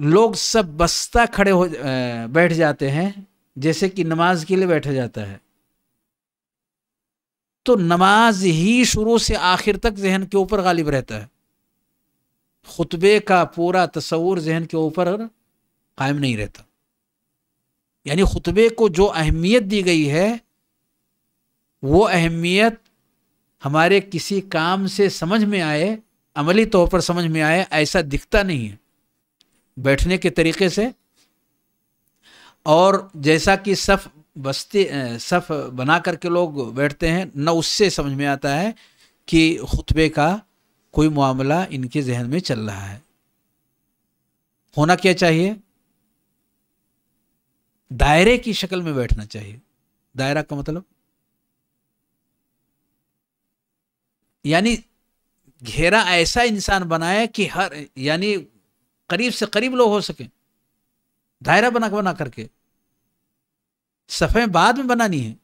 लोग सब बस्ता खड़े हो बैठ जाते हैं जैसे कि नमाज के लिए बैठा जाता है तो नमाज ही शुरू से आखिर तक जहन के ऊपर गालिब रहता है खुतबे का पूरा तस्वूर जहन के ऊपर कायम नहीं रहता यानी खुतबे को जो अहमियत दी गई है वो अहमियत हमारे किसी काम से समझ में आए अमली तौर पर समझ में आए ऐसा दिखता नहीं है बैठने के तरीके से और जैसा कि सफ़ बस्ती सफ़ बना करके लोग बैठते हैं न उससे समझ में आता है कि खुतबे का कोई मामला इनके जहन में चल रहा है होना क्या चाहिए दायरे की शक्ल में बैठना चाहिए दायरा का मतलब यानी घेरा ऐसा इंसान बनाए कि हर यानी करीब से करीब लोग हो सके दायरा बना बना करके सफ़े बाद में बनानी है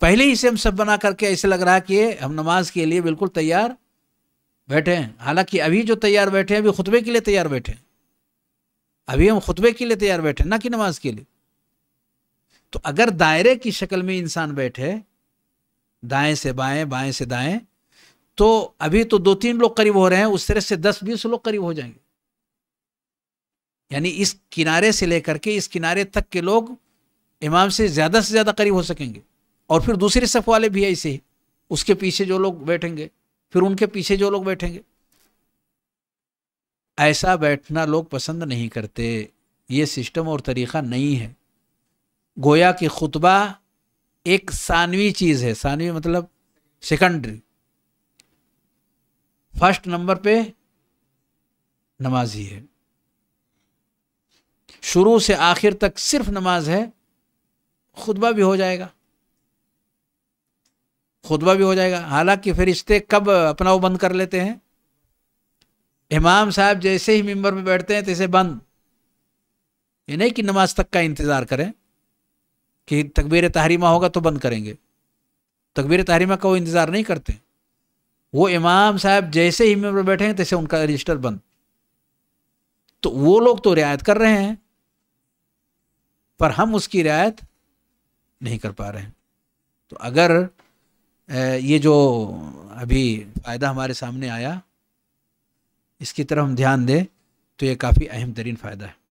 पहले ही से हम सब बना करके ऐसे लग रहा है कि हम नमाज के लिए बिल्कुल तैयार बैठे हैं हालांकि अभी जो तैयार बैठे हैं अभी खुतबे के लिए तैयार बैठे हैं अभी हम खुतबे के लिए तैयार बैठे ना कि नमाज के लिए तो अगर दायरे की शक्ल में इंसान बैठे दाएं से बाएं बाएं से दाएं तो अभी तो दो तीन लोग करीब हो रहे हैं उस तरह से दस बीस लोग करीब हो जाएंगे यानी इस किनारे से लेकर के इस किनारे तक के लोग इमाम से ज़्यादा से ज़्यादा करीब हो सकेंगे और फिर दूसरे सफ़ वाले भी ऐसे ही उसके पीछे जो लोग बैठेंगे फिर उनके पीछे जो लोग बैठेंगे ऐसा बैठना लोग पसंद नहीं करते ये सिस्टम और तरीक़ा नहीं है गोया कि खुतबा एक सानवी चीज़ है सानवी मतलब सेकेंडरी फर्स्ट नंबर पे ही है शुरू से आखिर तक सिर्फ नमाज है खुतबा भी हो जाएगा खुतबा भी हो जाएगा हालांकि फरिश्ते कब अपना वो बंद कर लेते हैं इमाम साहब जैसे ही मेंबर में बैठते हैं तैसे बंद ये नहीं कि नमाज तक का इंतज़ार करें कि तकबीर तहरीमा होगा तो बंद करेंगे तकबीर तहरीमा का वो इंतज़ार नहीं करते वो इमाम साहब जैसे ही मेम्बर बैठे हैं तैसे उनका रजिस्टर बंद तो वो लोग तो रियायत कर रहे हैं पर हम उसकी रियायत नहीं कर पा रहे हैं तो अगर ये जो अभी फ़ायदा हमारे सामने आया इसकी तरफ हम ध्यान दें तो ये काफ़ी अहम तरीन फ़ायदा है